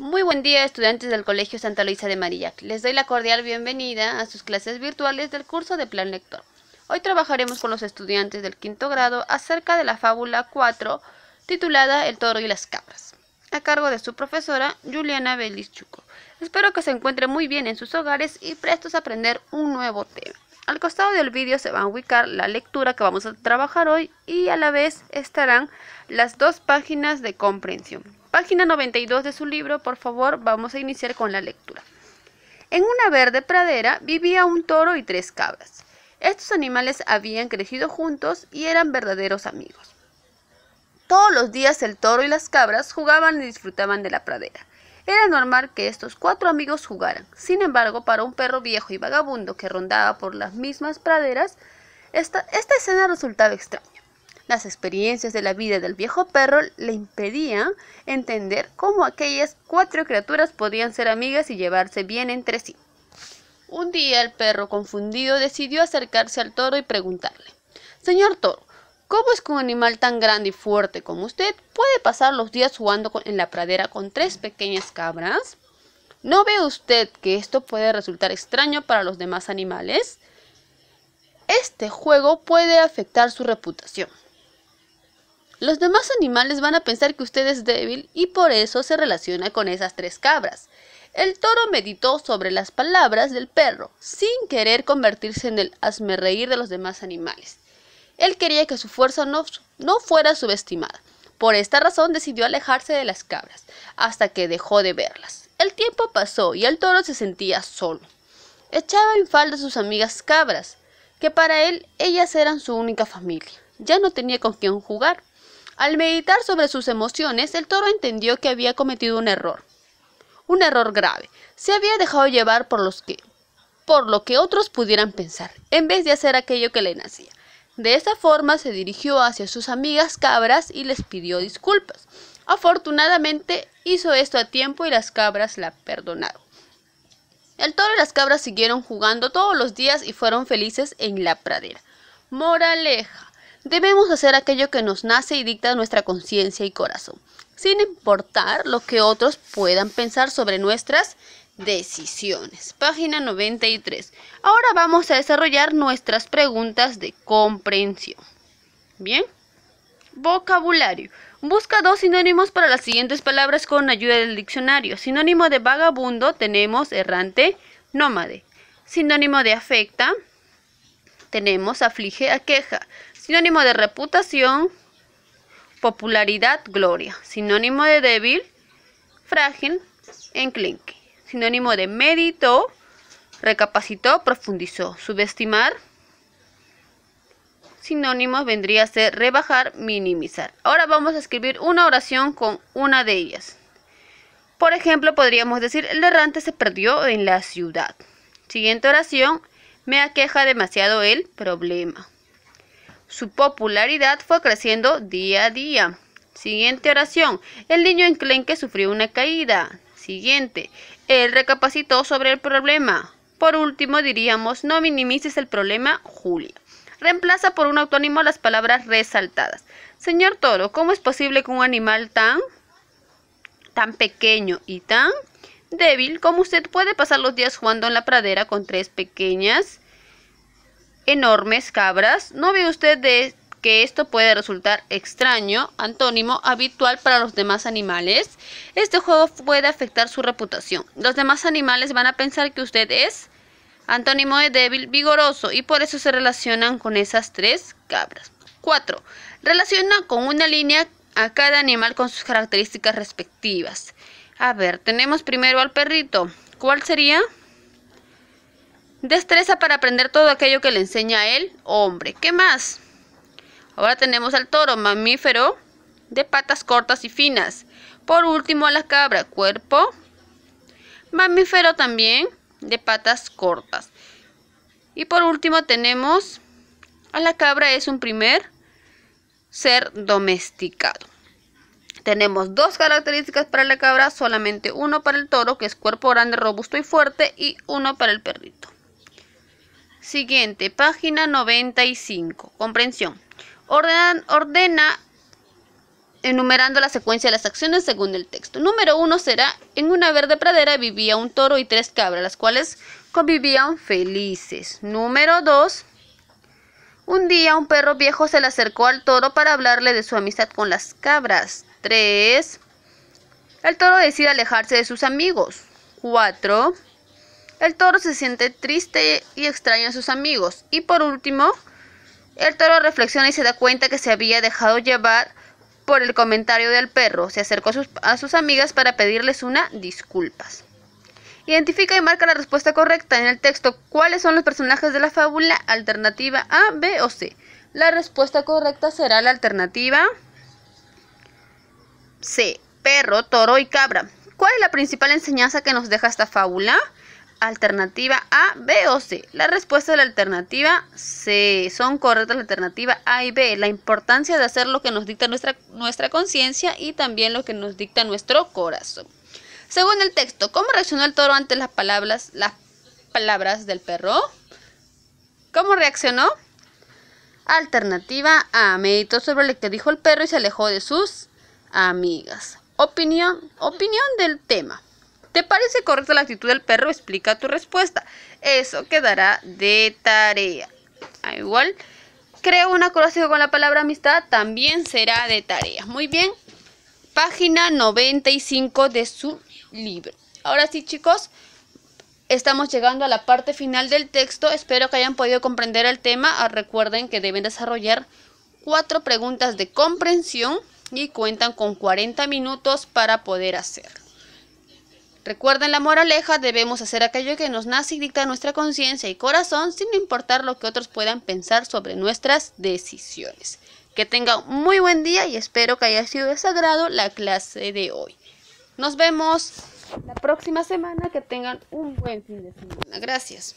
Muy buen día estudiantes del Colegio Santa Luisa de Marillac. Les doy la cordial bienvenida a sus clases virtuales del curso de Plan Lector. Hoy trabajaremos con los estudiantes del quinto grado acerca de la fábula 4 titulada El toro y las cabras, a cargo de su profesora Juliana Belis Espero que se encuentren muy bien en sus hogares y prestos a aprender un nuevo tema. Al costado del vídeo se va a ubicar la lectura que vamos a trabajar hoy y a la vez estarán las dos páginas de comprensión. Página 92 de su libro, por favor, vamos a iniciar con la lectura. En una verde pradera vivía un toro y tres cabras. Estos animales habían crecido juntos y eran verdaderos amigos. Todos los días el toro y las cabras jugaban y disfrutaban de la pradera. Era normal que estos cuatro amigos jugaran. Sin embargo, para un perro viejo y vagabundo que rondaba por las mismas praderas, esta, esta escena resultaba extraña. Las experiencias de la vida del viejo perro le impedían entender cómo aquellas cuatro criaturas podían ser amigas y llevarse bien entre sí. Un día el perro confundido decidió acercarse al toro y preguntarle, Señor toro, ¿Cómo es que un animal tan grande y fuerte como usted puede pasar los días jugando en la pradera con tres pequeñas cabras? ¿No ve usted que esto puede resultar extraño para los demás animales? Este juego puede afectar su reputación. Los demás animales van a pensar que usted es débil y por eso se relaciona con esas tres cabras. El toro meditó sobre las palabras del perro, sin querer convertirse en el reír de los demás animales. Él quería que su fuerza no, no fuera subestimada. Por esta razón decidió alejarse de las cabras, hasta que dejó de verlas. El tiempo pasó y el toro se sentía solo. Echaba en falda a sus amigas cabras, que para él ellas eran su única familia. Ya no tenía con quién jugar. Al meditar sobre sus emociones, el toro entendió que había cometido un error, un error grave. Se había dejado llevar por los por lo que otros pudieran pensar, en vez de hacer aquello que le nacía. De esa forma se dirigió hacia sus amigas cabras y les pidió disculpas. Afortunadamente hizo esto a tiempo y las cabras la perdonaron. El toro y las cabras siguieron jugando todos los días y fueron felices en la pradera. Moraleja. Debemos hacer aquello que nos nace y dicta nuestra conciencia y corazón, sin importar lo que otros puedan pensar sobre nuestras decisiones. Página 93. Ahora vamos a desarrollar nuestras preguntas de comprensión. Bien. Vocabulario. Busca dos sinónimos para las siguientes palabras con ayuda del diccionario. Sinónimo de vagabundo tenemos errante, nómade. Sinónimo de afecta tenemos aflige, aqueja. Sinónimo de reputación, popularidad, gloria. Sinónimo de débil, frágil, enclenque. Sinónimo de meditó, recapacitó, profundizó. Subestimar. sinónimo vendría a ser rebajar, minimizar. Ahora vamos a escribir una oración con una de ellas. Por ejemplo, podríamos decir, el errante se perdió en la ciudad. Siguiente oración, me aqueja demasiado el problema. Su popularidad fue creciendo día a día. Siguiente oración. El niño enclenque sufrió una caída. Siguiente. Él recapacitó sobre el problema. Por último, diríamos, no minimices el problema, Julia. Reemplaza por un autónimo las palabras resaltadas. Señor Toro, ¿cómo es posible que un animal tan tan pequeño y tan débil como usted puede pasar los días jugando en la pradera con tres pequeñas enormes cabras. ¿No ve usted que esto puede resultar extraño, antónimo, habitual para los demás animales? Este juego puede afectar su reputación. Los demás animales van a pensar que usted es antónimo de débil, vigoroso, y por eso se relacionan con esas tres cabras. 4. Relaciona con una línea a cada animal con sus características respectivas. A ver, tenemos primero al perrito. ¿Cuál sería? Destreza para aprender todo aquello que le enseña el hombre. ¿Qué más? Ahora tenemos al toro, mamífero de patas cortas y finas. Por último, a la cabra, cuerpo mamífero también de patas cortas. Y por último tenemos a la cabra es un primer ser domesticado. Tenemos dos características para la cabra, solamente uno para el toro, que es cuerpo grande, robusto y fuerte, y uno para el perrito. Siguiente, página 95. Comprensión. ordena enumerando la secuencia de las acciones según el texto. Número 1 será, en una verde pradera vivía un toro y tres cabras, las cuales convivían felices. Número 2, un día un perro viejo se le acercó al toro para hablarle de su amistad con las cabras. 3, el toro decide alejarse de sus amigos. 4, el toro se siente triste y extraña a sus amigos. Y por último, el toro reflexiona y se da cuenta que se había dejado llevar por el comentario del perro. Se acercó a sus, amigas para pedirles una disculpas. Identifica y marca la respuesta correcta en el texto. ¿Cuáles son los personajes de la fábula? Alternativa A, B o C. La respuesta correcta será la alternativa C. Perro, toro y cabra. ¿Cuál es la principal enseñanza que nos deja esta fábula? alternativa A, B o C. La respuesta de la alternativa C. Son correctas la alternativa A y B. La importancia de hacer lo que nos dicta nuestra, nuestra conciencia y también lo que nos dicta nuestro corazón. Según el texto, ¿cómo reaccionó el toro ante las palabras, las palabras del perro? ¿Cómo reaccionó? Alternativa A. Meditó sobre lo que dijo el perro y se alejó de sus amigas. Opinión, opinión del tema. ¿Te parece correcta la actitud del perro? Explica tu respuesta. Eso quedará de tarea. Ah, igual, creo una colación con la palabra amistad, también será de tarea. Muy bien, página 95 de su libro. Ahora sí, chicos, estamos llegando a la parte final del texto. Espero que hayan podido comprender el tema. Ah, recuerden que deben desarrollar cuatro preguntas de comprensión y cuentan con 40 minutos para poder hacerlo. Recuerden la moraleja, debemos hacer aquello que nos nace y dicta nuestra conciencia y corazón sin importar lo que otros puedan pensar sobre nuestras decisiones. Que tengan muy buen día y espero que haya sido de sagrado la clase de hoy. Nos vemos la próxima semana, que tengan un buen fin de semana. Gracias.